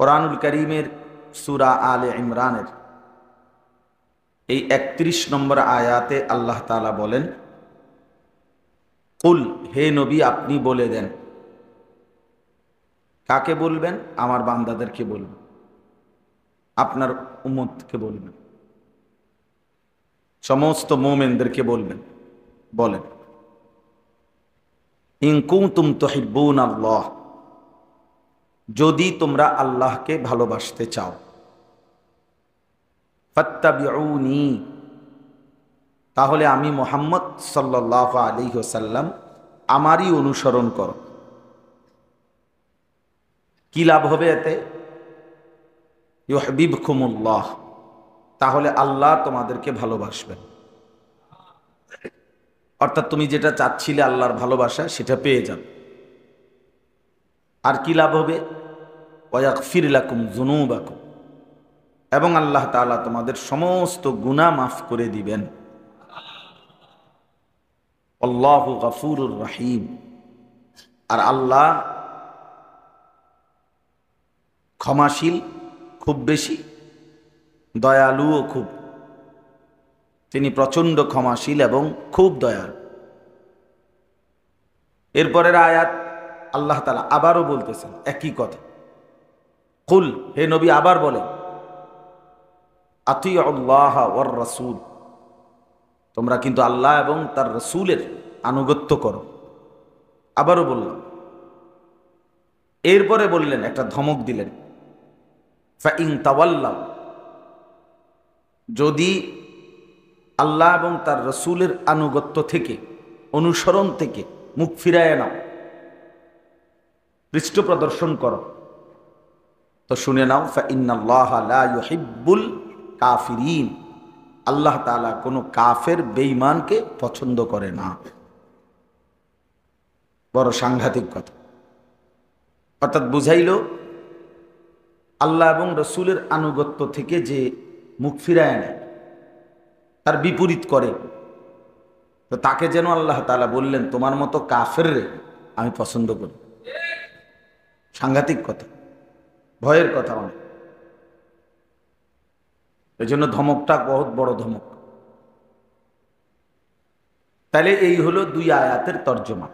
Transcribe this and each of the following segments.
কোরআনুল করিমের সুরা আলে ইমরানের এই একত্রিশ নম্বর আয়াতে আল্লাহ তালা বলেন কুল হে নবী আপনি বলে দেন কাকে বলবেন আমার বান্দাদেরকে বলবেন আপনার উমতকে বলবেন সমস্ত মোমেনদেরকে বলবেন বলেন ইংকুম তুম তহিবুন আল্লাহ যদি তোমরা আল্লাহকে ভালোবাসতে চাও ফত্তাবিউনি তাহলে আমি মোহাম্মদ সাল্লাহ আলী আমারই অনুসরণ করো কি লাভ হবে এতে ইহবিব খুমুল্লাহ তাহলে আল্লাহ তোমাদেরকে ভালোবাসবেন অর্থাৎ তুমি যেটা চাচ্ছিলে আল্লাহর ভালোবাসা সেটা পেয়ে যাবে আর কি লাভ হবে ওয়াক জুনু বাকুম এবং আল্লাহ তালা তোমাদের সমস্ত গুণা মাফ করে দিবেন আল্লাহ গাফুরুর রাহিম আর আল্লাহ ক্ষমাশীল খুব বেশি দয়ালুও খুব তিনি প্রচণ্ড ক্ষমাশীল এবং খুব দয়াল এরপরের আয়াত আল্লাহ তালা আবারও বলতেছেন একই কথা কুল হে নবী আবার বলে আতি আল্লাহ ওর রসুল তোমরা কিন্তু আল্লাহ এবং তার রসুলের আনুগত্য করো আবারও বললাম এরপরে বললেন একটা ধমক দিলেন ফাইং তাওয়াল্লাহ যদি আল্লাহ এবং তার রসুলের আনুগত্য থেকে অনুসরণ থেকে মুখ ফিরায় নাও পৃষ্ঠ প্রদর্শন করো তো শুনে নাও ফাইনাল্লাহিবুল কাফিরিন আল্লাহ তালা কোনো কাফের বেঈমানকে পছন্দ করে না বড় সাংঘাতিক কথা অর্থাৎ বুঝাইল আল্লাহ এবং রসুলের আনুগত্য থেকে যে মুখ ফিরায় নেয় তার বিপরীত করে তো তাকে যেন আল্লাহ তালা বললেন তোমার মতো কাফের আমি পছন্দ করি সাংঘাতিক কথা ভয়ের কথা অনেক এই জন্য ধমকটা বহুত বড় ধমক তাহলে এই হলো দুই আয়াতের তর্জমা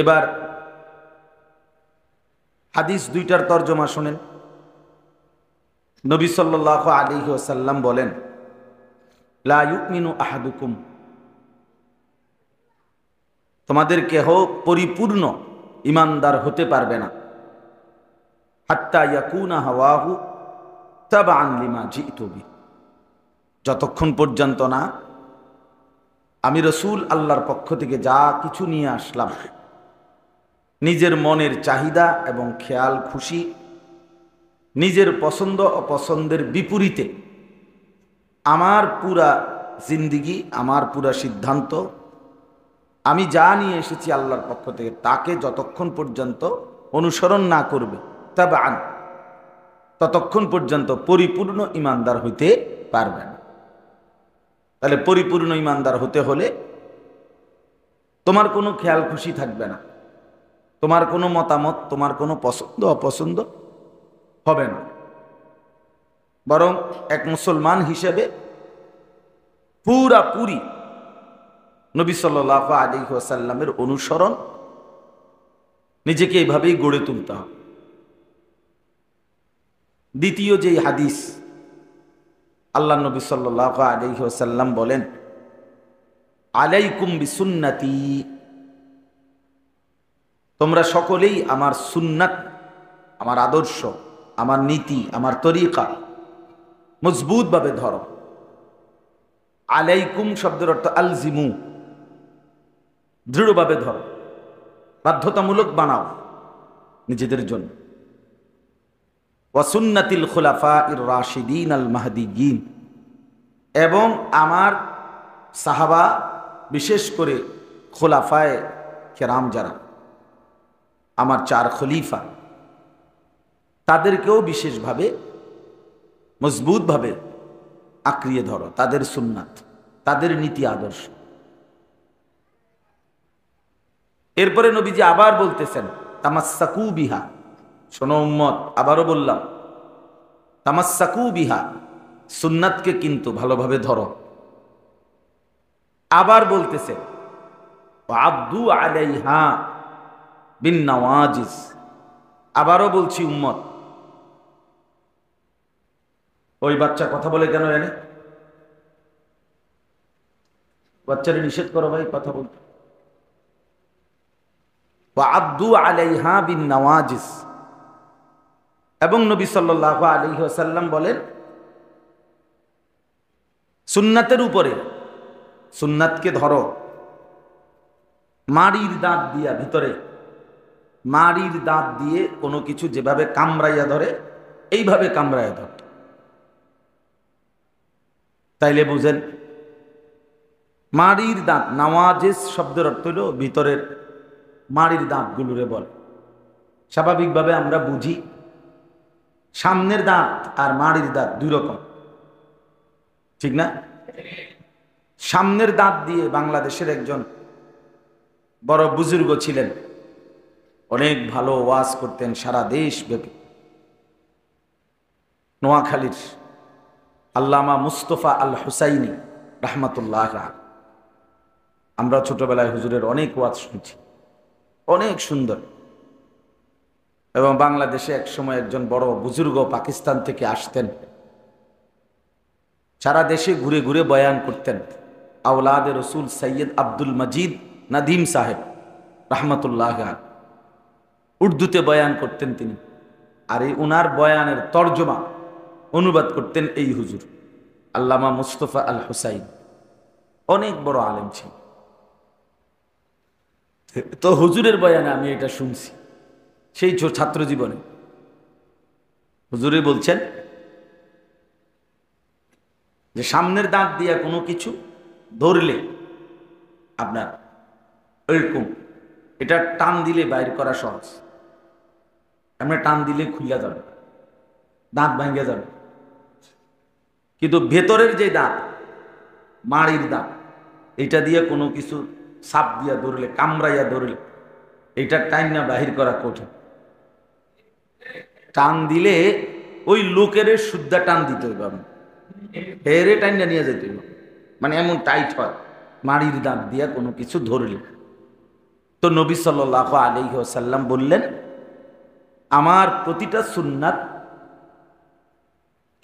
এবার হাদিস দুইটার তর্জমা শোনেন নবী সাল আলী ওসাল্লাম বলেন লাউকমিনু আহাদুকুম তোমাদের কেহ পরিপূর্ণ ইমানদার হতে পারবে না যতক্ষণ পর্যন্ত না আমি রসুল আল্লাহর পক্ষ থেকে যা কিছু নিয়ে আসলাম নিজের মনের চাহিদা এবং খেয়াল খুশি নিজের পছন্দ অপছন্দের বিপরীতে আমার পুরা জিন্দিগি আমার পুরা সিদ্ধান্ত আমি যা নিয়ে এসেছি আল্লাহর পক্ষ থেকে তাকে যতক্ষণ পর্যন্ত অনুসরণ না করবে তাবান ততক্ষণ পর্যন্ত পরিপূর্ণ ইমানদার হইতে পারবেন তাহলে পরিপূর্ণ ইমানদার হতে হলে তোমার কোনো খেয়াল খুশি থাকবে না তোমার কোনো মতামত তোমার কোনো পছন্দ অপছন্দ হবে না বরং এক মুসলমান হিসেবে পুরাপুরি নবী সাল্লাহ আলী ওসাল্লামের অনুসরণ নিজেকে এভাবেই গড়ে তুলতে হবে দ্বিতীয় যেই হাদিস আল্লাহ নবী সাল্লাহ আলহ্লাম বলেন আলাইকুম বিসুন্নাতি তোমরা সকলেই আমার সুন্নাত আমার আদর্শ আমার নীতি আমার তরিকা মজবুতভাবে ধরো আলাইকুম শব্দের অর্থ আলজিমু দৃঢ়ভাবে ধরো বাধ্যতামূলক বানাও নিজেদের জন্য ওয়াসুন্নাতিল খুলাফা ইর রাশিদিন আল মাহদিগিন এবং আমার সাহাবা বিশেষ করে খোলাফায় খেরাম যারা আমার চার খলিফা তাদেরকেও বিশেষভাবে মজবুতভাবে আঁকড়িয়ে ধরো তাদের সুন্নাত তাদের নীতি আদর্শ এরপরে নবীজি আবার বলতেছেন তামাসাকু বিহা শোনো উম্মত আবারও বললাম তামাসাকু বিহা সুন্নাতকে কিন্তু ভালোভাবে ধরো আবার বলতেছে আব্দু আলাইহা বিন নওয়াজিস আবারও বলছি উম্মত ওই বাচ্চা কথা বলে কেন জানে বাচ্চারে নিষেধ করো ভাই কথা বলতে আব্দু আলাইহা বিন নওয়াজিস এবং নবী সাল্লাহ আলী আসাল্লাম বলেন সুন্নাতের উপরে সুন্নাতকে ধরো মাড়ির দাঁত দিয়া ভিতরে মাড়ির দাঁত দিয়ে কোনো কিছু যেভাবে কামড়াইয়া ধরে এইভাবে কামড়াইয়া ধর তাইলে বুঝেন মাড়ির দাঁত নাওয়াজেস শব্দের অর্থ হইল ভিতরের মাড়ির দাঁতগুলোরে বল স্বাভাবিকভাবে আমরা বুঝি সামনের দাঁত আর মাড়ির দাঁত দুই রকম ঠিক না সামনের দাঁত দিয়ে বাংলাদেশের একজন বড় বুজুর্গ ছিলেন অনেক ভালো ওয়াজ করতেন সারা দেশ ব্যাপী নোয়াখালীর আল্লামা মুস্তফা আল হুসাইনি রাহমাতুল্লাহ আমরা ছোটবেলায় হুজুরের অনেক ওয়াজ শুনছি অনেক সুন্দর এবং বাংলাদেশে একসময় একজন বড় বুজুর্গ পাকিস্তান থেকে আসতেন সারা দেশে ঘুরে ঘুরে বয়ান করতেন আউলাদ রসুল সৈয়দ আব্দুল মজিদ নাদিম সাহেব রাহমাতুল্লাহ উর্দুতে বয়ান করতেন তিনি আর এই উনার বয়ানের তর্জমা অনুবাদ করতেন এই হুজুর আল্লামা মুস্তফা আল হুসাইন অনেক বড় আলেম ছিল তো হুজুরের বয়ানে আমি এটা শুনছি সেই ছাত্র জীবনে হুজুরে বলছেন যে সামনের দাঁত দিয়ে কোনো কিছু ধরলে আপনার ওইরকম এটা টান দিলে বাইর করা সহজ আপনার টান দিলে খুলিয়া যাবে দাঁত ভাঙ্গে যাবে কিন্তু ভেতরের যে দাঁত মাড়ির দাঁত এটা দিয়ে কোনো কিছু সাপ দিয়া ধরলে কামড়াইয়া ধরলে এটা টাইম না বাহির করা কঠিন টান দিলে ওই লোকের সুদ্ধা টান দিতে হইব আমি হেরে টাইনটা নিয়ে যেতে হইব মানে এমন টাইট হয় মাড়ির দাঁত দিয়া কোনো কিছু ধরলে তো নবী আলি সাল্লাম বললেন আমার প্রতিটা সুন্নাত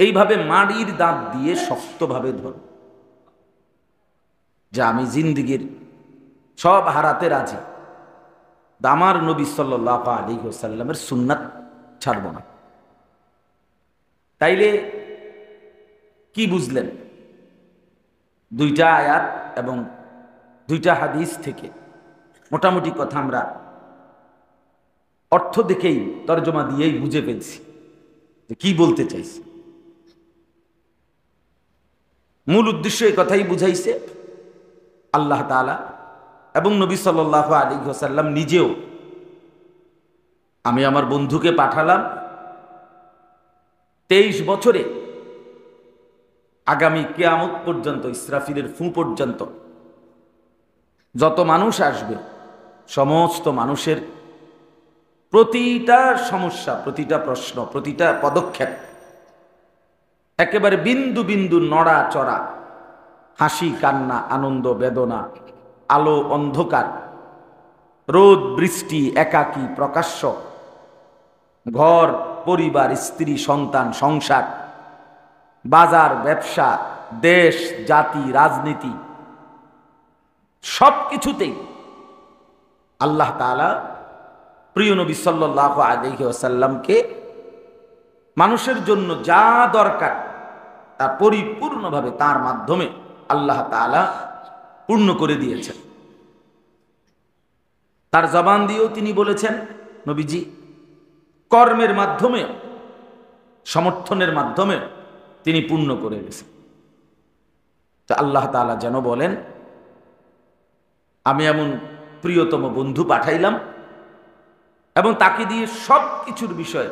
এইভাবে মাড়ির দাঁত দিয়ে শক্তভাবে ধর যে আমি জিন্দিগির সব হারাতে রাজি দামার নবী সাল্লাহ আলী হোসাল্লামের সুন্নাত ছাড়ব না তাইলে কি বুঝলেন দুইটা আয়াত এবং দুইটা হাদিস থেকে মোটামুটি কথা আমরা অর্থ দেখেই তর্জমা দিয়েই বুঝে পেয়েছি যে কি বলতে চাইছি মূল উদ্দেশ্য এই কথাই বুঝাইছে আল্লাহ তালা এবং নবী সাল্লাহ আলী হোসাল্লাম নিজেও আমি আমার বন্ধুকে পাঠালাম তেইশ বছরে আগামী কেয়ামত পর্যন্ত ইসরাফিলের ফু পর্যন্ত যত মানুষ আসবে সমস্ত মানুষের প্রতিটা সমস্যা প্রতিটা প্রশ্ন প্রতিটা পদক্ষেপ একেবারে বিন্দু বিন্দু নড়া চড়া হাসি কান্না আনন্দ বেদনা আলো অন্ধকার রোদ বৃষ্টি একাকী প্রকাশ্য ঘর পরিবার স্ত্রী সন্তান সংসার বাজার ব্যবসা দেশ জাতি রাজনীতি সব কিছুতেই আল্লাহ তালা প্রিয় নবী সাল্লাহ আলহি আসাল্লামকে মানুষের জন্য যা দরকার তা পরিপূর্ণভাবে তার মাধ্যমে আল্লাহ তালা পূর্ণ করে দিয়েছেন তার জবান দিয়েও তিনি বলেছেন নবীজি কর্মের মাধ্যমে সমর্থনের মাধ্যমে তিনি পূর্ণ করে গেছেন তো আল্লাহ তালা যেন বলেন আমি এমন প্রিয়তম বন্ধু পাঠাইলাম এবং তাকে দিয়ে সব কিছুর বিষয়ে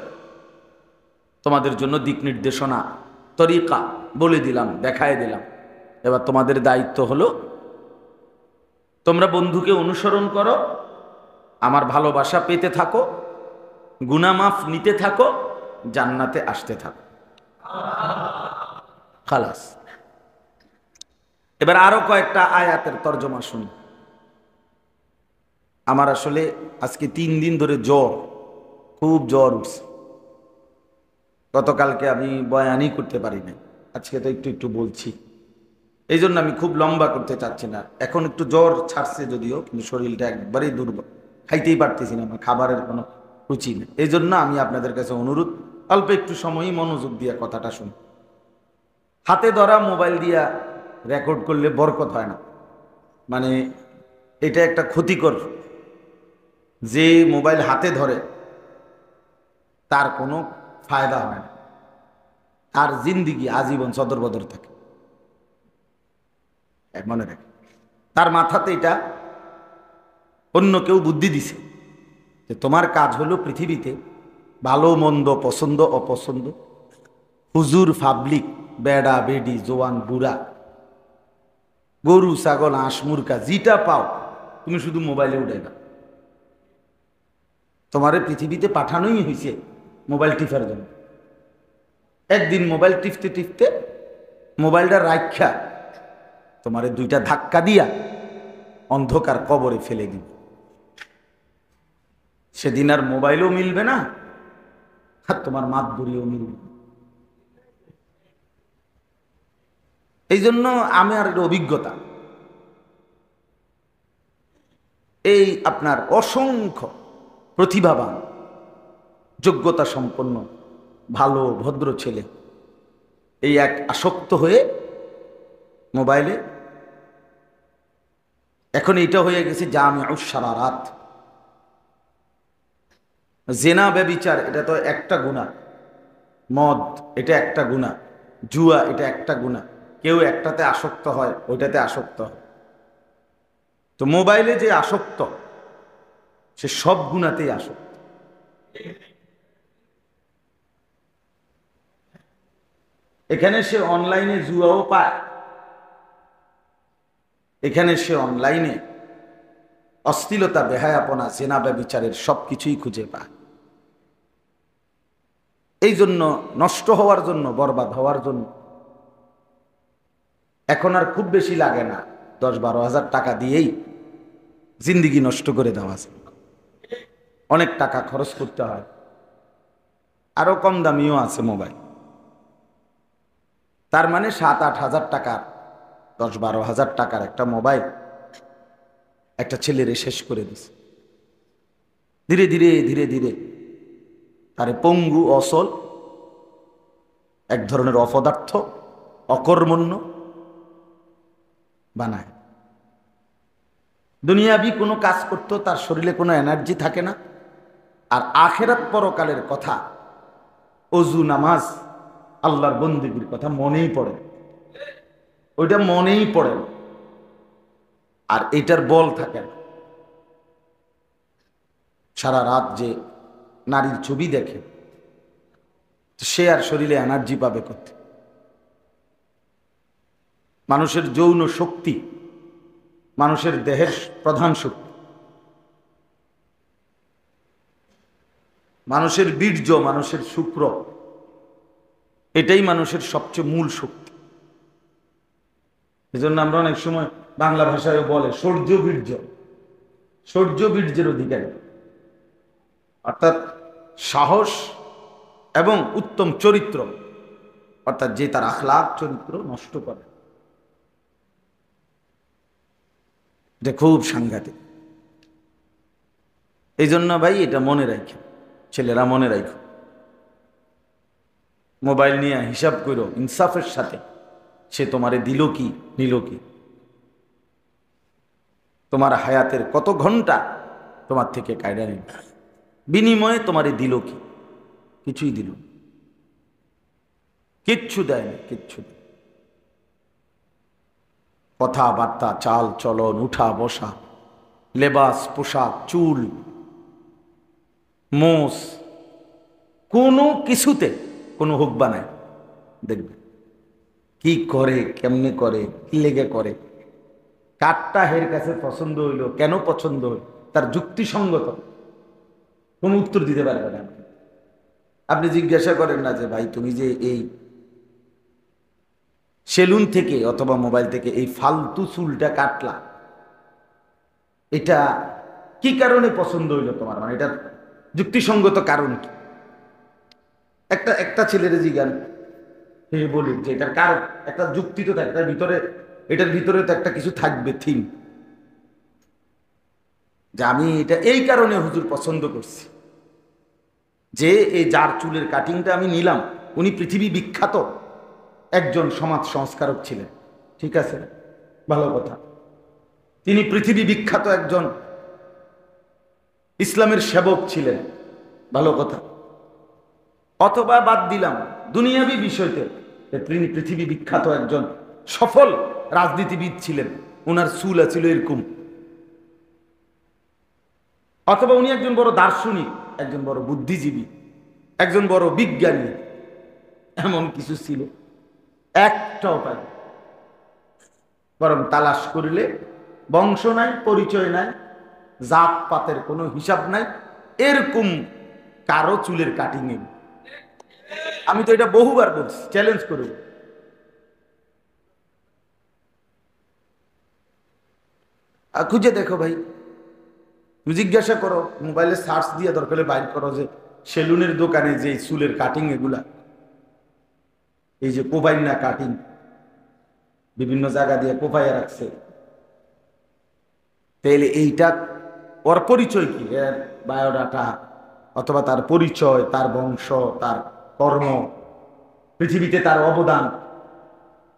তোমাদের জন্য দিক নির্দেশনা তরিকা বলে দিলাম দেখায় দিলাম এবার তোমাদের দায়িত্ব হলো তোমরা বন্ধুকে অনুসরণ করো আমার ভালোবাসা পেতে থাকো গুনামাফ নিতে থাকো জান্নাতে আসতে থাকো খালাস এবার আরো কয়েকটা আয়াতের তর্জমা শুনি আমার আসলে আজকে তিন দিন ধরে জ্বর খুব জ্বর উঠছে গতকালকে আমি বয়ানই করতে পারি না আজকে তো একটু একটু বলছি এই জন্য আমি খুব লম্বা করতে চাচ্ছি না এখন একটু জ্বর ছাড়ছে যদিও কিন্তু শরীরটা একবারেই দুর্বল খাইতেই পারতেছি না আমার খাবারের কোনো উচিত এই জন্য আমি আপনাদের কাছে অনুরোধ অল্প একটু সময়ই মনোযোগ দিয়ে কথাটা শুনি হাতে ধরা মোবাইল দিয়া রেকর্ড করলে বরকত হয় না মানে এটা একটা ক্ষতিকর যে মোবাইল হাতে ধরে তার কোনো ফায়দা হয় না তার জিন্দিগি আজীবন সদরবদর থাকে মনে রাখে তার মাথাতে এটা অন্য কেউ বুদ্ধি দিছে যে তোমার কাজ হলো পৃথিবীতে ভালো মন্দ পছন্দ অপছন্দ হুজুর ফাবলিক বেড়া বেডি জোয়ান বুড়া গরু ছাগল আঁশ মুরগা যেটা পাও তুমি শুধু মোবাইলে উঠে না তোমার পৃথিবীতে পাঠানোই হয়েছে মোবাইল টিফার জন্য একদিন মোবাইল টিপতে টিপতে মোবাইলটা রাখা তোমারে দুইটা ধাক্কা দিয়া অন্ধকার কবরে ফেলে দিবে সেদিন আর মোবাইলও মিলবে না আর তোমার মাতবুরিও মিলবে এই জন্য আমি আর অভিজ্ঞতা এই আপনার অসংখ্য প্রতিভাবান যোগ্যতা সম্পন্ন ভালো ভদ্র ছেলে এই এক আসক্ত হয়ে মোবাইলে এখন এটা হয়ে গেছে যা আমি সারা রাত জেনা ব্যবিচার এটা তো একটা গুণা মদ এটা একটা গুণা জুয়া এটা একটা গুণা কেউ একটাতে আসক্ত হয় ওইটাতে আসক্ত হয় তো মোবাইলে যে আসক্ত সে সব গুণাতেই আসক্ত এখানে সে অনলাইনে জুয়াও পায় এখানে সে অনলাইনে অশ্লীলতা বেহায়াপনা জেনা ব্যবিচারের সব কিছুই খুঁজে পায় এই জন্য নষ্ট হওয়ার জন্য বরবাদ হওয়ার জন্য এখন আর খুব বেশি লাগে না দশ বারো হাজার টাকা দিয়েই জিন্দিগি নষ্ট করে দেওয়া যায় অনেক টাকা খরচ করতে হয় আরও কম দামিও আছে মোবাইল তার মানে সাত আট হাজার টাকার দশ বারো হাজার টাকার একটা মোবাইল একটা ছেলেরে শেষ করে দিছে ধীরে ধীরে ধীরে ধীরে তারে পঙ্গু অসল এক ধরনের অপদার্থ অকর্মণ্য বানায় দুনিয়াবি কোনো কাজ করত তার শরীরে কোনো এনার্জি থাকে না আর আখেরাত পরকালের কথা অজু নামাজ আল্লাহর বন্দীগীর কথা মনেই পড়ে ওইটা মনেই পড়ে আর এটার বল থাকে না সারা রাত যে নারীর ছবি দেখে সে আর শরীরে এনার্জি পাবে করতে মানুষের যৌন শক্তি মানুষের দেহের প্রধান শক্তি মানুষের বীর্য মানুষের শুক্র এটাই মানুষের সবচেয়ে মূল শক্তি এজন্য আমরা অনেক সময় বাংলা ভাষায় বলে সৌর্য বীর্য সৌর্য বীর্যের অধিকারী অর্থাৎ সাহস এবং উত্তম চরিত্র অর্থাৎ যে তার আখলাখ চরিত্র নষ্ট করে এটা খুব সাংঘাতিক এই জন্য ভাই এটা মনে রাখো ছেলেরা মনে রাখো মোবাইল নিয়ে হিসাব করো ইনসাফের সাথে সে তোমারে দিল কি নিল কি তোমার হায়াতের কত ঘন্টা তোমার থেকে কায়দা নিল বিনিময়ে তোমারে দিল কি কিছুই দিল কিচ্ছু দেয়নি কিচ্ছু কথাবার্তা চাল চলন উঠা বসা লেবাস পোশাক চুল মোষ কোনো কিছুতে কোনো হুক বানায় দেখবে কি করে কেমনে করে কি লেগে করে কারটা হের কাছে পছন্দ হইল কেন পছন্দ হইল তার যুক্তিসঙ্গত কোনো উত্তর দিতে পারবে না আপনি জিজ্ঞাসা করেন না যে ভাই তুমি যে এই সেলুন থেকে অথবা মোবাইল থেকে এই ফালতু চুলটা কাটলা এটা কি কারণে পছন্দ হইলো তোমার মানে এটার যুক্তিসঙ্গত কারণ কি একটা একটা ছেলের জিজ্ঞান হে বলি যে এটার কারণ একটা যুক্তি তো থাকে ভিতরে এটার ভিতরে তো একটা কিছু থাকবে থিম যে আমি এটা এই কারণে হুজুর পছন্দ করছি যে এই যার চুলের কাটিংটা আমি নিলাম উনি পৃথিবী বিখ্যাত একজন সমাজ সংস্কারক ছিলেন ঠিক আছে ভালো কথা তিনি পৃথিবী বিখ্যাত একজন ইসলামের সেবক ছিলেন ভালো কথা অথবা বাদ দিলাম দুনিয়াবি বিষয়তে তিনি পৃথিবী বিখ্যাত একজন সফল রাজনীতিবিদ ছিলেন ওনার চুল ছিল এরকম অথবা উনি একজন বড় দার্শনিক একজন বড় বুদ্ধিজীবী একজন বড় বিজ্ঞানী এমন কিছু ছিল একটা উপায় বরং তালাশ করিলে বংশ নাই পরিচয় নাই জাত পাতের কোনো হিসাব নাই এরকম কারো চুলের কাটিং নেই আমি তো এটা বহুবার বলছি চ্যালেঞ্জ করব খুঁজে দেখো ভাই তুমি জিজ্ঞাসা করো মোবাইলে সার্চ দিয়ে দরকারে বাইর করো যে সেলুনের দোকানে যে চুলের কাটিং এগুলা এই যে কোবাই না কাটিং বিভিন্ন জায়গা দিয়ে কোপাইয়া রাখছে তাহলে এইটা ওর পরিচয় কি এর বায়োডাটা অথবা তার পরিচয় তার বংশ তার কর্ম পৃথিবীতে তার অবদান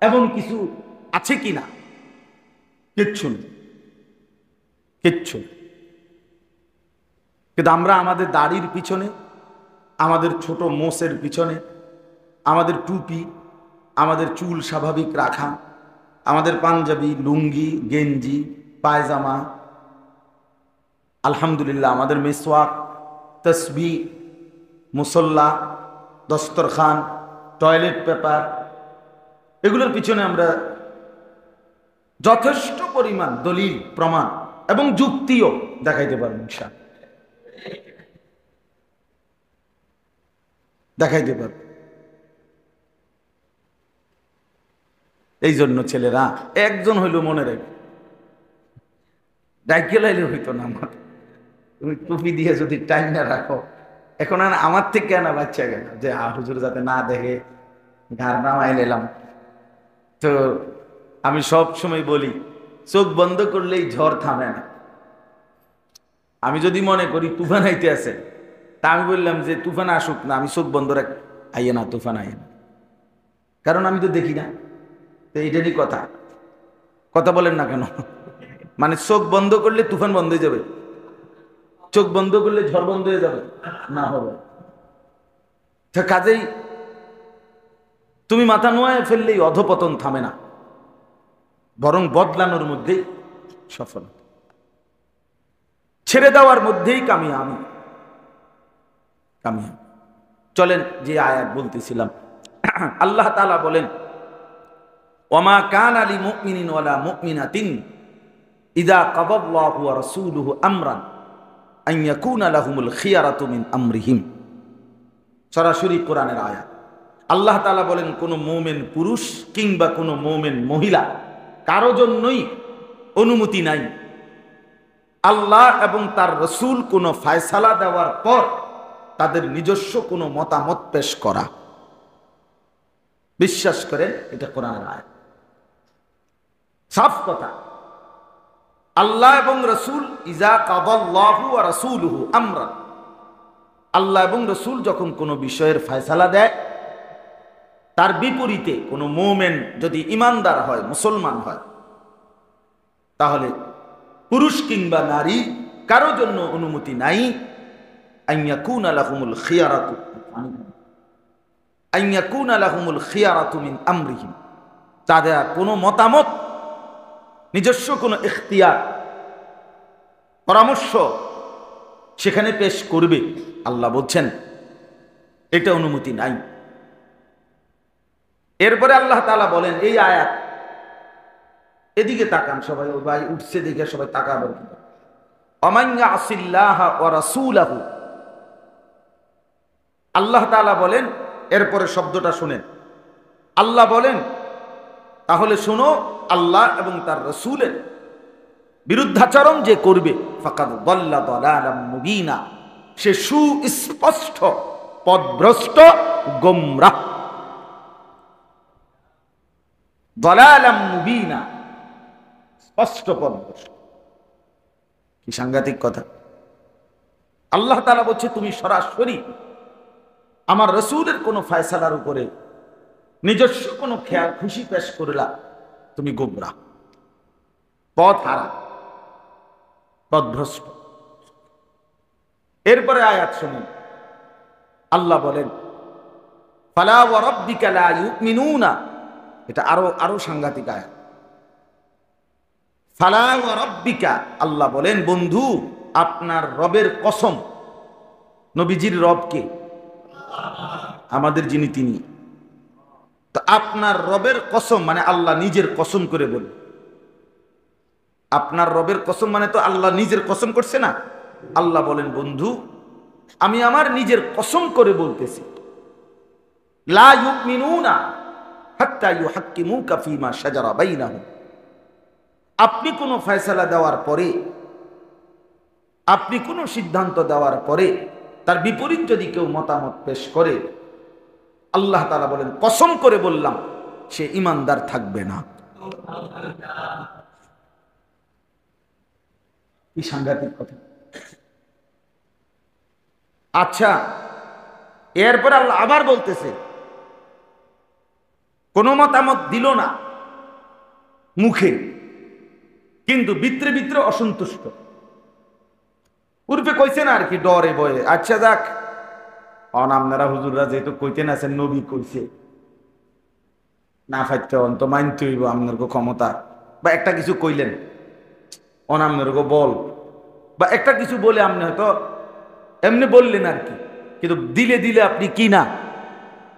এমন কিছু আছে কি না কিচ্ছু কিচ্ছু কিন্তু আমরা আমাদের দাড়ির পিছনে আমাদের ছোট মোষের পিছনে আমাদের টুপি আমাদের চুল স্বাভাবিক রাখা আমাদের পাঞ্জাবি লুঙ্গি গেঞ্জি পায়জামা আলহামদুলিল্লাহ আমাদের মেসওয়াক তসবি মুসল্লা দস্তরখান টয়লেট পেপার এগুলোর পিছনে আমরা যথেষ্ট পরিমাণ দলিল প্রমাণ এবং যুক্তিও দেখাইতে পারবো ইনশাআল্লাহ দেখাইতে পারবে এই জন্য ছেলেরা একজন হইল মনে রাখবে ডাইকেল হইলে হইতো না আমার তুমি টুপি দিয়ে যদি টাইম না রাখো এখন আর আমার থেকে কেনা বাচ্চা গেল যে হুজুর যাতে না দেখে ঘাড় নামাই নিলাম তো আমি সব সময় বলি চোখ বন্ধ করলেই ঝড় থামে না আমি যদি মনে করি তুফান আইতে আছে তা আমি বললাম যে তুফান আসুক না আমি চোখ বন্ধ রাখ আইয়ে না তুফান আইয়ে না কারণ আমি তো দেখি না তো এইটারই কথা কথা বলেন না কেন মানে চোখ বন্ধ করলে তুফান বন্ধ হয়ে যাবে চোখ বন্ধ করলে ঝড় বন্ধ হয়ে যাবে না হবে তো কাজেই তুমি মাথা নোয়ায় ফেললেই অধপতন থামে না বরং বদলানোর মধ্যেই সফল ছেড়ে দেওয়ার মধ্যেই কামিয়াবি কামিয়া চলেন যে আয়াত বলতেছিলাম আল্লাহ তালা বলেন ওমা কান আলী মুকমিনিন মুকমিনা তিন ইদা কবাবুহ আমরান সরাসরি আল্লাহ তালা বলেন মোমেন পুরুষ কিংবা মোমেন মহিলা কারো জন্যই অনুমতি নাই আল্লাহ এবং তার রসুল কোনো ফায়সালা দেওয়ার পর তাদের নিজস্ব কোনো মতামত পেশ করা বিশ্বাস করে এটা কোরআনের আয়াত সাফ কথা আল্লাহ এবং রসুল ইজা কাবাল্লাহু আর রসুলহু আমরা আল্লাহ এবং রসুল যখন কোনো বিষয়ের ফায়সালা দেয় তার বিপরীতে কোনো মোমেন যদি ইমানদার হয় মুসলমান হয় তাহলে পুরুষ কিংবা নারী কারো জন্য অনুমতি নাই আইয়াকুন আলাহুমুল খিয়ারাতু আইয়াকুন আলাহুমুল খিয়ারাতু তাদের কোনো মতামত নিজস্ব কোনো এখতিয়ার পরামর্শ সেখানে পেশ করবে আল্লাহ বলছেন এটা অনুমতি নাই এরপরে আল্লাহ তালা বলেন এই আয়াত এদিকে তাকান সবাই ওই ভাই উঠছে দেখে সবাই তাকাবেন অমাঙ্গা আসিল্লাহ ওরাসুলাহু আল্লাহ তালা বলেন এরপরে শব্দটা শুনেন আল্লাহ বলেন তাহলে শোনো আল্লাহ এবং তার রসুলের বিরুদ্ধাচরণ যে করবে ফাকাদ বল্লা দলালাম মুবিনা সে সুস্পষ্ট পদভ্রষ্ট গোমরাহ দলালাম মুবিনা কষ্টকর কি সাংঘাতিক কথা আল্লাহ তারা বলছে তুমি সরাসরি আমার রসুলের কোনো ফায়সালার উপরে নিজস্ব কোনো খেয়াল খুশি পেশ করলা তুমি গোমরা পথ হারা পথভ্রষ্ট এরপরে আয়াত শুনুন আল্লাহ বলেন ফালা ওয়া রাব্বিকা লা ইউমিনুনা এটা আরো আরো সাংঘাতিক আয়াত আল্লাহ বলেন বন্ধু আপনার রবের কসম নবীজির রবকে আমাদের যিনি তিনি তো আপনার রবের কসম মানে আল্লাহ নিজের কসম করে বলি আপনার রবের কসম মানে তো আল্লাহ নিজের কসম করছে না আল্লাহ বলেন বন্ধু আমি আমার নিজের কসম করে বলতেছি লা ইউমিনুনা হাত্তা ইউহাক্কিমুকা ফিমা শাজারা বাইনাহুম আপনি কোনো ফয়সলা দেওয়ার পরে আপনি কোনো সিদ্ধান্ত দেওয়ার পরে তার বিপরীত যদি কেউ মতামত পেশ করে আল্লাহ তালা বলেন কসম করে বললাম সে ইমানদার থাকবে না কি সাংঘাতিক কথা আচ্ছা এরপর আল্লাহ আবার বলতেছে কোনো মতামত দিল না মুখে কিন্তু বিত্রে বিত্রে অসন্তুষ্ট উর্ফে কইছে না আর কি ডরে বয়ে আচ্ছা যাক অনামনারা হুজুররা যেহেতু কইতেন আছেন নবী কইছে না ফাইতে অন্ত মানতে হইব আপনার ক্ষমতা বা একটা কিছু কইলেন অনামনের বল বা একটা কিছু বলে আপনি হয়তো এমনি বললেন আর কি কিন্তু দিলে দিলে আপনি কি না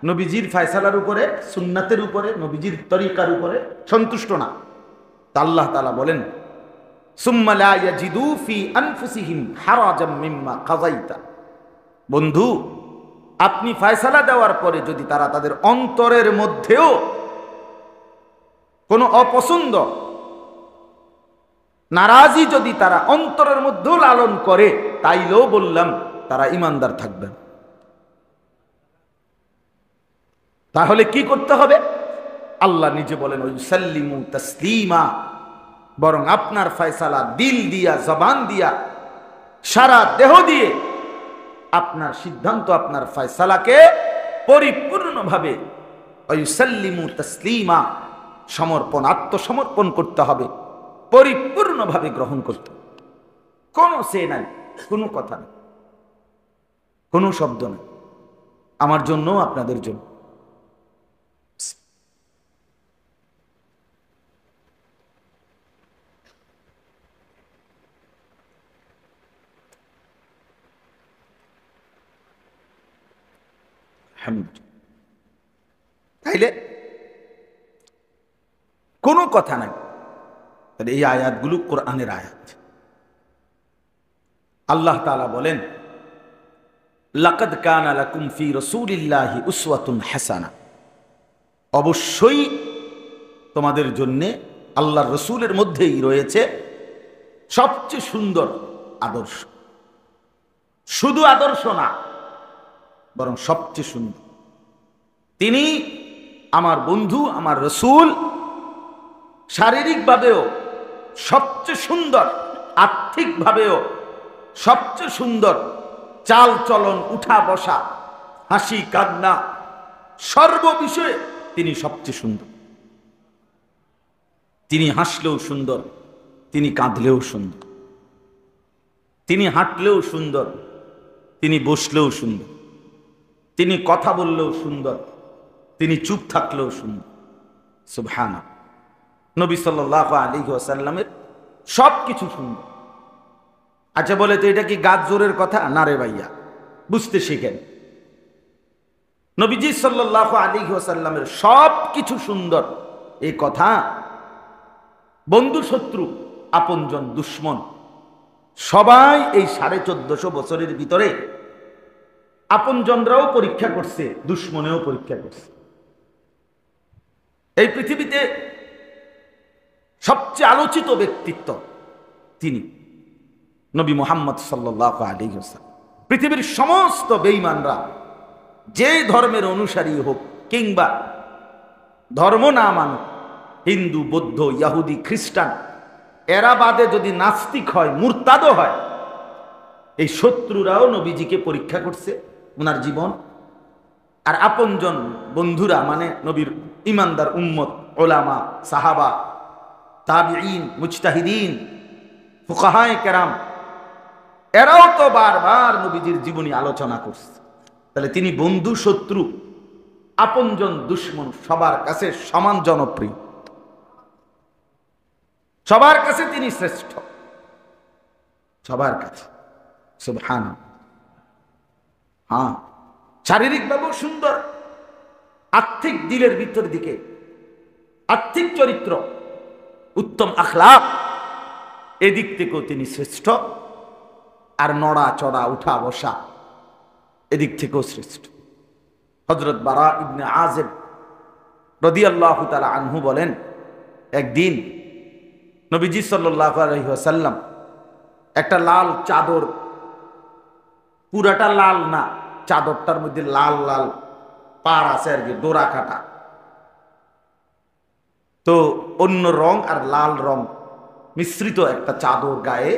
নবীজির ফায়সালার উপরে সুন্নাতের উপরে নবীজির তরিকার উপরে সন্তুষ্ট না আল্লাহ তালা বলেন বন্ধু আপনি ফায়সালা দেওয়ার পরে যদি তারা তাদের অন্তরের মধ্যেও কোনো অপছন্দ নারাজি যদি তারা অন্তরের মধ্যেও লালন করে তাইলেও বললাম তারা ইমানদার থাকবেন তাহলে কি করতে হবে আল্লাহ নিজে বলেন ওই সাল্লিমু তসলিমা বরং আপনার ফয়সালা দিল দিয়া জবান দিয়া সারা দেহ দিয়ে আপনার সিদ্ধান্ত আপনার ফয়সালাকে পরিপূর্ণভাবে অয়ুসাল্লিমু তসলিমা সমর্পণ আত্মসমর্পণ করতে হবে পরিপূর্ণভাবে গ্রহণ করতে কোনো সে নাই কোনো কথা নেই কোনো শব্দ নেই আমার জন্য আপনাদের জন্য হামদ তাইলে কোনো কথা নাই তাহলে এই আয়াতগুলো কোরআনের আয়াত আল্লাহ তালা বলেন লাকদ কান আলাকুম ফি রসুলিল্লাহি উসওয়াতুন হাসানা অবশ্যই তোমাদের জন্যে আল্লাহ রসুলের মধ্যেই রয়েছে সবচেয়ে সুন্দর আদর্শ শুধু আদর্শ না বরং সবচেয়ে সুন্দর তিনি আমার বন্ধু আমার রসুল শারীরিকভাবেও সবচেয়ে সুন্দর আর্থিকভাবেও সবচেয়ে সুন্দর চাল চলন উঠা বসা হাসি কান্না সর্ববিষয়ে তিনি সবচেয়ে সুন্দর তিনি হাসলেও সুন্দর তিনি কাঁদলেও সুন্দর তিনি হাঁটলেও সুন্দর তিনি বসলেও সুন্দর তিনি কথা বললেও সুন্দর তিনি চুপ থাকলেও সুন্দর সুবহান নবী সাল আলী আসাল্লামের সব কিছু সুন্দর আচ্ছা বলে তো এটা কি গাছ জোরের কথা না রে ভাইয়া বুঝতে শিখেন নবীজি সাল্লাহ আলী আসাল্লামের সব কিছু সুন্দর এই কথা বন্ধু শত্রু আপনজন দুশ্মন সবাই এই সাড়ে চোদ্দশো বছরের ভিতরে আপনজনরাও পরীক্ষা করছে দুশ্মনেও পরীক্ষা করছে এই পৃথিবীতে সবচেয়ে আলোচিত ব্যক্তিত্ব তিনি নবী মোহাম্মদ সাল্লাহ আলী পৃথিবীর সমস্ত বেইমানরা যে ধর্মের অনুসারী হোক কিংবা ধর্ম না মানুক হিন্দু বৌদ্ধ ইয়াহুদি খ্রিস্টান এরা বাদে যদি নাস্তিক হয় মুরতাদও হয় এই শত্রুরাও নবীজিকে পরীক্ষা করছে ওনার জীবন আর আপনজন বন্ধুরা মানে নবীর ইমানদার উম্মত ওলামা সাহাবা তাবিন মুজতাহিদিন ফুকাহায় কেরাম এরাও তো বারবার নবীজির জীবনী আলোচনা করছে তাহলে তিনি বন্ধু শত্রু আপনজন দুশ্মন সবার কাছে সমান জনপ্রিয় সবার কাছে তিনি শ্রেষ্ঠ সবার কাছে সুবহানাল্লাহ হ্যাঁ শারীরিকভাবেও সুন্দর আর্থিক দিলের ভিতর দিকে আর্থিক চরিত্র উত্তম আখলাপ এদিক থেকেও তিনি শ্রেষ্ঠ আর নড়া চড়া উঠা বসা এদিক থেকেও শ্রেষ্ঠ হজরত বারা ইবনে আজেব আল্লাহ তালা আনহু বলেন একদিন নবীজি সাল্লাসাল্লাম একটা লাল চাদর পুরাটা লাল না চাদরটার মধ্যে লাল লাল পার আছে আর কি ডোরা কাটা তো অন্য রং আর লাল রং মিশ্রিত একটা চাদর গায়ে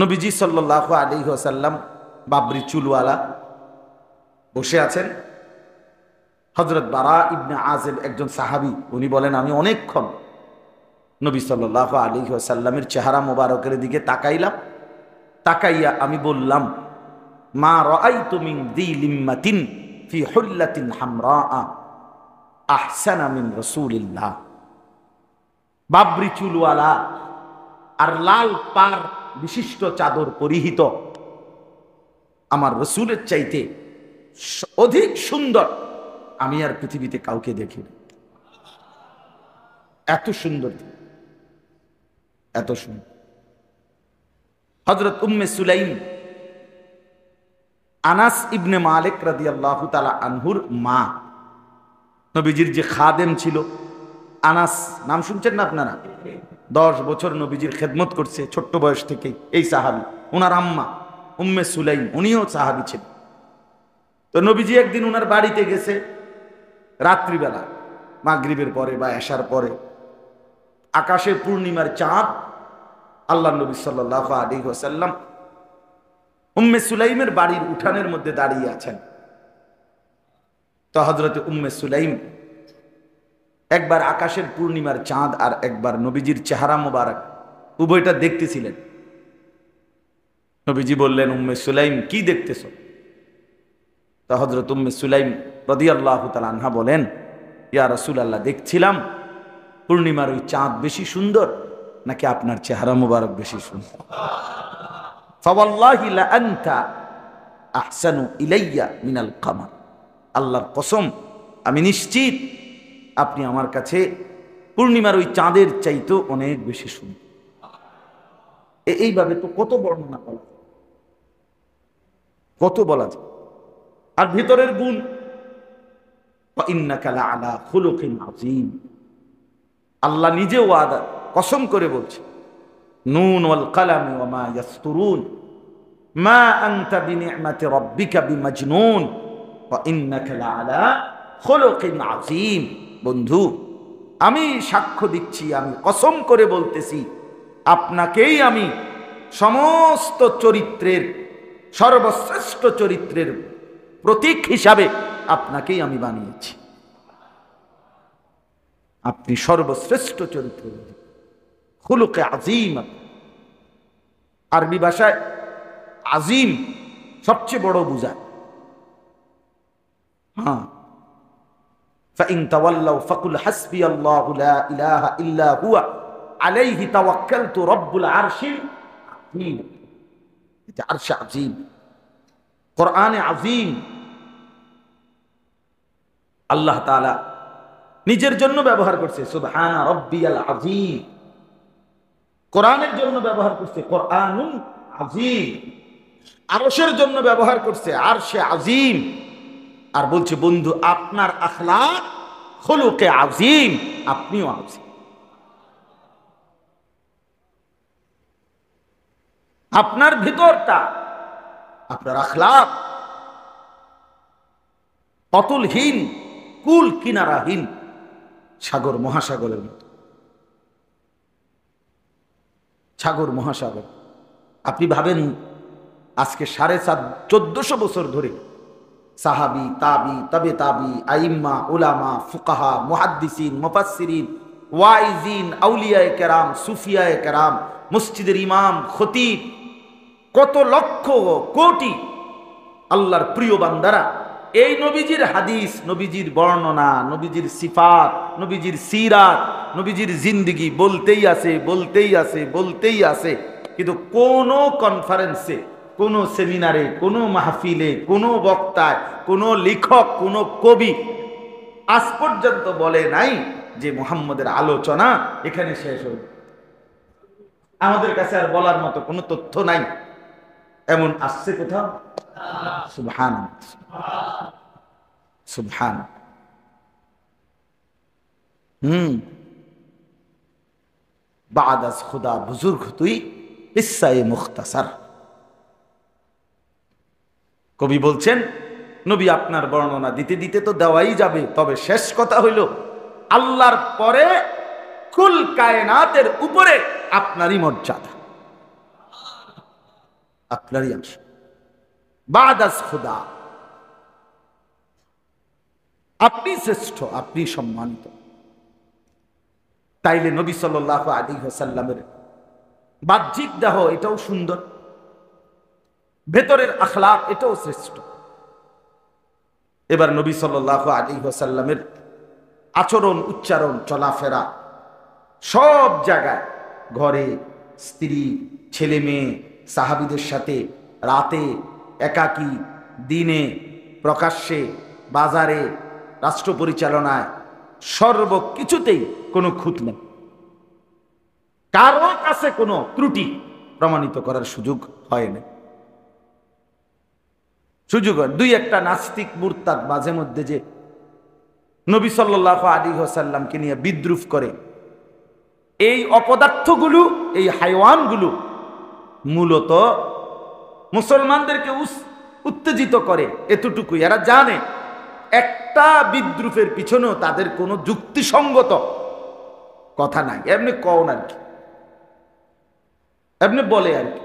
নবীজি সাল্লাহ আলি হাসাল্লাম বাবরি চুলওয়ালা বসে আছেন হজরত বারা ইবনে আজেব একজন সাহাবি উনি বলেন আমি অনেকক্ষণ নবী সাল্লাহ আলি হাসাল্লামের চেহারা মোবারকের দিকে তাকাইলাম তাকাইয়া আমি বললাম মা রাই তুমিং দি লিম্মাতিন ফি হুল্লাতিন হামরা আহসানা মিন রসুলিল্লাহ বাবরি চুলওয়ালা আর লাল পার বিশিষ্ট চাদর পরিহিত আমার রসুলের চাইতে অধিক সুন্দর আমি আর পৃথিবীতে কাউকে দেখিনি এত সুন্দর এত সুন্দর হজরত উম্মে সুলাইম আনাস ইবনে মালিক রাদি আল্লাহ তালা আনহুর মা নবীজির যে খাদেম ছিল আনাস নাম শুনছেন না আপনারা দশ বছর নবীজির খেদমত করছে ছোট্ট বয়স থেকে এই সাহাবি ওনার আম্মা উম্মে সুলাইম উনিও সাহাবি ছিল তো নবীজি একদিন ওনার বাড়িতে গেছে রাত্রিবেলা মাগরীবের পরে বা আসার পরে আকাশে পূর্ণিমার চাঁদ আল্লাহ নবী সাল্লাহ আলী ওসাল্লাম উম্মে সুলাইমের বাড়ির উঠানের মধ্যে দাঁড়িয়ে আছেন তো হজরত উম্মে সুলাইম একবার আকাশের পূর্ণিমার চাঁদ আর একবার নবীজির চেহারা মোবারক উভয়টা দেখতেছিলেন নবীজি বললেন উম্মে সুলাইম কি দেখতেছ তো হজরত উম্মে সুলাইম রদি আল্লাহ আনহা বলেন ইয়া রসুল আল্লাহ দেখছিলাম পূর্ণিমার ওই চাঁদ বেশি সুন্দর নাকি আপনার চেহারা মোবারক বেশি সুন্দর ফাওয়াল্লাহি লা আনতা আহসানু ইলাইয়া মিনাল কামার আল্লাহর কসম আমি নিশ্চিত আপনি আমার কাছে পূর্ণিমার ওই চাঁদের চাইতো অনেক বেশি সুন্দর এইভাবে তো কত বর্ণনা করা কত বলা যায় আর ভিতরের গুণ আলা আল্লাহ নিজে ওয়াদা কসম করে বলছে নুন ওয়াল কালামি ওয়া মা ইয়াসতুরুন মা আনতা বিনি'মাতি রাব্বিকা বিমাজনুন ওয়া ইন্নাকা লাআলা খুলুকিন আযীম বন্ধু আমি সাক্ষ্য দিচ্ছি আমি কসম করে বলতেছি আপনাকেই আমি সমস্ত চরিত্রের সর্বশ্রেষ্ঠ চরিত্রের প্রতীক হিসাবে আপনাকেই আমি বানিয়েছি আপনি সর্বশ্রেষ্ঠ চরিত্রের খুলুকে আজিম আরবি ভাষায় আজিম সবচেয়ে বড় বোঝায় হ্যাঁ فإن تولوا فقل حسبي الله لا আজিম কোরআনে আজিম আল্লাহ তালা নিজের জন্য ব্যবহার করছে সুবহান রব্বিয়াল আজিম কোরআনের জন্য ব্যবহার করছে কোরআন আজিম আরসের জন্য ব্যবহার করছে আর সে আজিম আর বলছে বন্ধু আপনার আখলা হলুকে আজিম আপনিও আজিম আপনার ভিতরটা আপনার আখলাপ অতুলহীন কুল কিনারাহীন সাগর মহাসাগরের মতো সাগর মহাসাগর আপনি ভাবেন আজকে সাড়ে সাত চোদ্দশো বছর ধরে সাহাবি তাবি তবে তাবি আইম্মা ওলামা ফুকাহা মুহাদ্দিসিন মুফাসসিরিন ওয়াইজিন আউলিয়ায় কেরাম সুফিয়ায় কেরাম মসজিদের ইমাম খতিব কত লক্ষ কোটি আল্লাহর প্রিয় বান্দারা এই নবীজির হাদিস নবীজির বর্ণনা নবীজির সিফাত নবীজির সিরাত নবীজির জিন্দগি বলতেই আছে বলতেই আছে বলতেই আছে কিন্তু কোনো কনফারেন্সে কোনো সেমিনারে কোনো মাহফিলে কোনো বক্তায় কোনো লেখক কোনো কবি আজ পর্যন্ত বলে নাই যে মোহাম্মদের আলোচনা এখানে শেষ হল আমাদের কাছে আর বলার মতো কোনো তথ্য নাই এমন আসছে কোথাও সুবহান সুবহান হুম খুদা বুজুর্গ তুই মুখতাসার কবি বলছেন নবী আপনার বর্ণনা দিতে দিতে তো দেওয়াই যাবে তবে শেষ কথা হইল আল্লাহর পরে কুল কায়নাতের উপরে আপনারই মর্যাদা আপনারই অংশ বাদাস খুদা আপনি শ্রেষ্ঠ আপনি সম্মানিত তাইলে নবী সাল আলী হাসাল্লামের বাহ্যিক দেহ এটাও সুন্দর ভেতরের আখলাপ এটাও শ্রেষ্ঠ এবার নবী সাল আলী হাসাল্লামের আচরণ উচ্চারণ চলাফেরা সব জায়গায় ঘরে স্ত্রী ছেলে মেয়ে সাহাবিদের সাথে রাতে একাকী দিনে প্রকাশ্যে বাজারে রাষ্ট্র পরিচালনায় সর্বকিছুতেই কোনো খুঁত নেই কারো কাছে কোনো ত্রুটি প্রমাণিত করার সুযোগ হয় না সুযোগ দুই একটা নাস্তিক মুরতাদ মাঝে মধ্যে যে নবী সাল্লাহ আলী হাসাল্লামকে নিয়ে বিদ্রুপ করে এই অপদার্থগুলো এই হাইওয়ানগুলো মূলত মুসলমানদেরকে উত্তেজিত করে এতটুকুই এরা জানে একটা বিদ্রুপের পিছনেও তাদের কোনো যুক্তিসঙ্গত কথা নাই এমনি কন আর কি এমনি বলে আর কি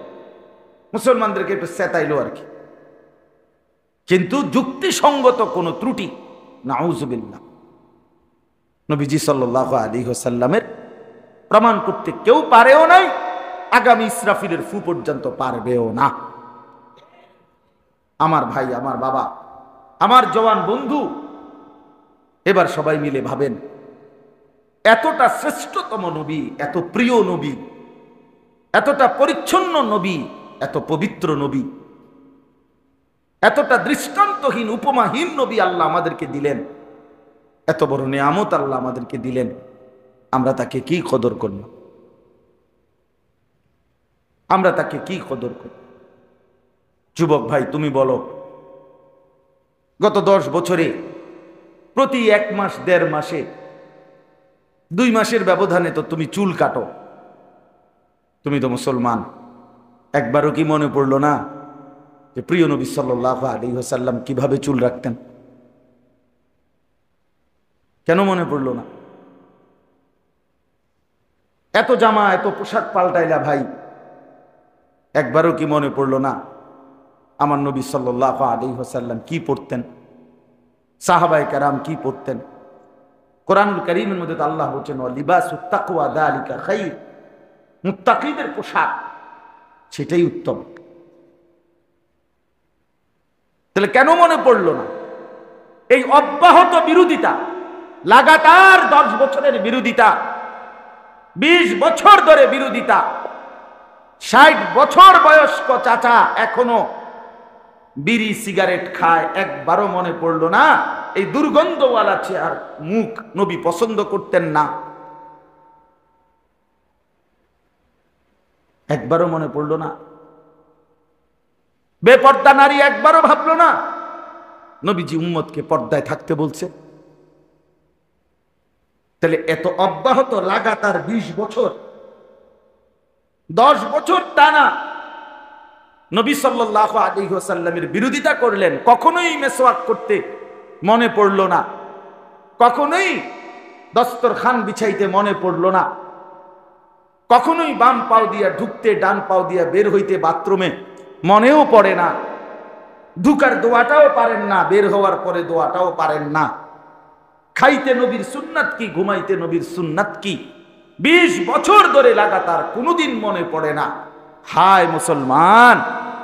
মুসলমানদেরকে একটু চেতাইলো আর কি কিন্তু যুক্তিসঙ্গত কোনো ত্রুটি নাউজুবিল্লা নবীজি সাল্লাহ আলী হোসাল্লামের প্রমাণ করতে কেউ পারেও নাই আগামী ইসরাফিলের ফু পর্যন্ত পারবেও না আমার ভাই আমার বাবা আমার জওয়ান বন্ধু এবার সবাই মিলে ভাবেন এতটা শ্রেষ্ঠতম নবী এত প্রিয় নবী এতটা পরিচ্ছন্ন নবী এত পবিত্র নবী এতটা দৃষ্টান্তহীন উপমাহীন নবী আল্লাহ আমাদেরকে দিলেন এত বড় নিয়ামত আল্লাহ আমাদেরকে দিলেন আমরা তাকে কি কদর করলাম আমরা তাকে কি কদর করব যুবক ভাই তুমি বলো গত দশ বছরে প্রতি এক মাস দেড় মাসে দুই মাসের ব্যবধানে তো তুমি চুল কাটো তুমি তো মুসলমান একবারও কি মনে পড়ল না যে প্রিয় নবী সাল্লাহ আলী হাসাল্লাম কিভাবে চুল রাখতেন কেন মনে পড়ল না এত জামা এত পোশাক পাল্টাইলা ভাই একবারও কি মনে পড়ল না আমার নবী সাল্লাহ আলী হোসাল্লাম কি পড়তেন সাহাবাই কারাম কি পড়তেন কোরআনুল করিমের মধ্যে তো আল্লাহ বলছেন লিবাস উত্তাকুয়া দালিকা খাই মুত্তাকিদের পোশাক সেটাই উত্তম তাহলে কেন মনে পড়ল না এই অব্যাহত বিরোধিতা লাগাতার দশ বছরের বিরোধিতা ২০ বছর ধরে বিরোধিতা ষাট বছর বয়স্ক চাচা এখনো বিড়ি সিগারেট খায় একবারও মনে পড়ল না এই দুর্গন্ধওয়ালা চেয়ার মুখ নবী পছন্দ করতেন না একবারও মনে পড়ল না বেপর্দা নারী একবারও ভাবল না নবীজি উম্মতকে পর্দায় থাকতে বলছে তাহলে এত অব্যাহত লাগাতার ২০ বছর দশ বছর টানা নবী সাল্লাহ আলী বিরোধিতা করলেন কখনোই মেসওয়াক করতে মনে পড়ল না কখনোই দস্তর খান বিছাইতে মনে পড়ল না কখনোই বাম পাও দিয়া ঢুকতে ডান পাও দিয়া বের হইতে বাথরুমে মনেও পড়ে না ঢুকার দোয়াটাও পারেন না বের হওয়ার পরে দোয়াটাও পারেন না খাইতে নবীর সুন্নাত কি ঘুমাইতে নবীর সুন্নাত কি বিশ বছর ধরে লাগাতার কোনোদিন মনে পড়ে না হায় মুসলমান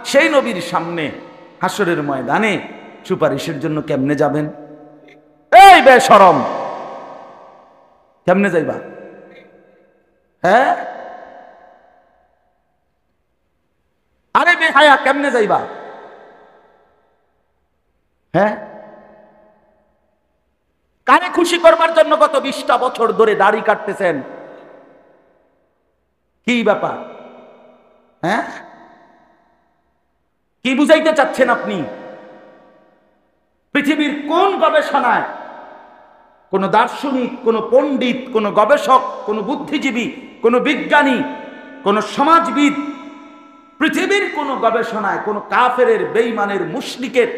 সেই নবীর সামনে হাসরের ময়দানে সুপারিশের জন্য কেমনে যাবেন এই বে সরম কেমনে যাইবা হ্যাঁ আরে হায়া কেমনে যাইবা হ্যাঁ কানে খুশি করবার জন্য গত বিশটা বছর ধরে দাড়ি কাটতেছেন কি ব্যাপার হ্যাঁ কি বুঝাইতে চাচ্ছেন আপনি পৃথিবীর কোন গবেষণায় কোন দার্শনিক কোন পণ্ডিত কোন গবেষক কোন বুদ্ধিজীবী কোন বিজ্ঞানী কোন সমাজবিদ পৃথিবীর কোন গবেষণায় কোন কাফের বেইমানের মুশরিকের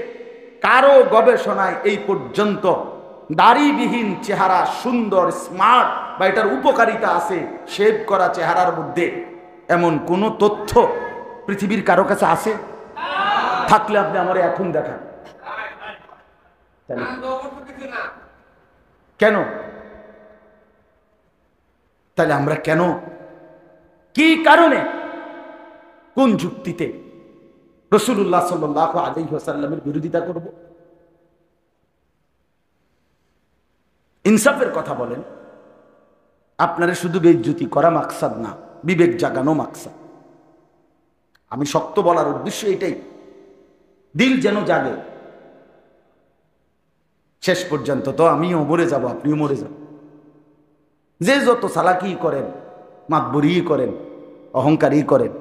কারো গবেষণায় এই পর্যন্ত দাড়িবিহীন চেহারা সুন্দর স্মার্ট বা এটার উপকারিতা আছে শেভ করা চেহারার মধ্যে এমন কোনো তথ্য পৃথিবীর কারো কাছে আছে থাকলে আপনি আমার এখন দেখান কেন তাহলে আমরা কেন কি কারণে কোন যুক্তিতে রসুল্লাহ সাল আলী আসাল্লামের বিরোধিতা করব ইনসাফের কথা বলেন আপনারা শুধু বেজ্জুতি করা মাকসাদ না বিবেক জাগানো মাকসা আমি শক্ত বলার উদ্দেশ্য এটাই দিল যেন জাগে শেষ পর্যন্ত তো আমিও মরে যাব আপনিও মরে যাব যে যত সালাকি করেন মাতবরি করেন অহংকারী করেন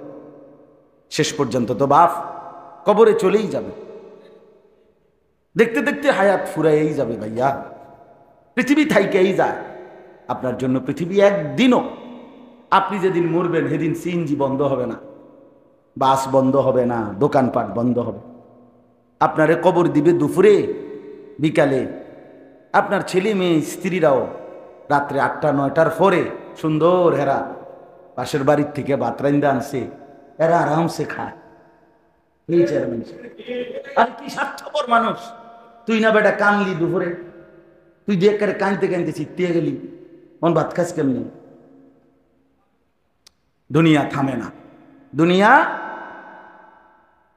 শেষ পর্যন্ত তো বাপ কবরে চলেই যাবে দেখতে দেখতে হায়াত ফুরাইয়েই যাবে ভাইয়া পৃথিবী থাইকেই যায় আপনার জন্য পৃথিবী একদিনও আপনি যেদিন মরবেন সেদিন সিএনজি বন্ধ হবে না বাস বন্ধ হবে না দোকানপাট বন্ধ হবে আপনারে কবর দিবে দুপুরে বিকালে আপনার ছেলে মেয়ে স্ত্রীরাও রাত্রে আটটা নয়টার পরে সুন্দর হেরা পাশের বাড়ির থেকে বাতরাইন্দা আনছে এরা আরামসে খায় আর কি স্বার্থপর মানুষ তুই না বেটা কানলি দুপুরে তুই যে কাঁদতে কাঁদতে চিত্তিয়ে গেলি মন ভাত খাস কেমনি দুনিয়া থামে না দুনিয়া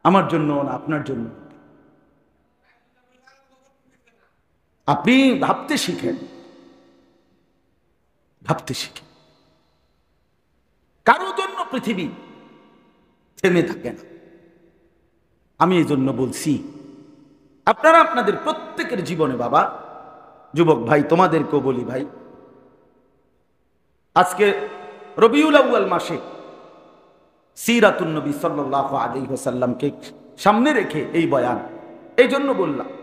আমার জন্য না আপনার জন্য আপনি ভাবতে শিখেন ভাবতে শিখেন কারো জন্য পৃথিবী থেমে থাকে না আমি এই জন্য বলছি আপনারা আপনাদের প্রত্যেকের জীবনে বাবা যুবক ভাই তোমাদেরকেও বলি ভাই আজকে রবিউল আউ্য়াল মাসে সিরাতুল নবী সাল্লাহ আলী হোসাল্লামকে সামনে রেখে এই বয়ান এই জন্য বললাম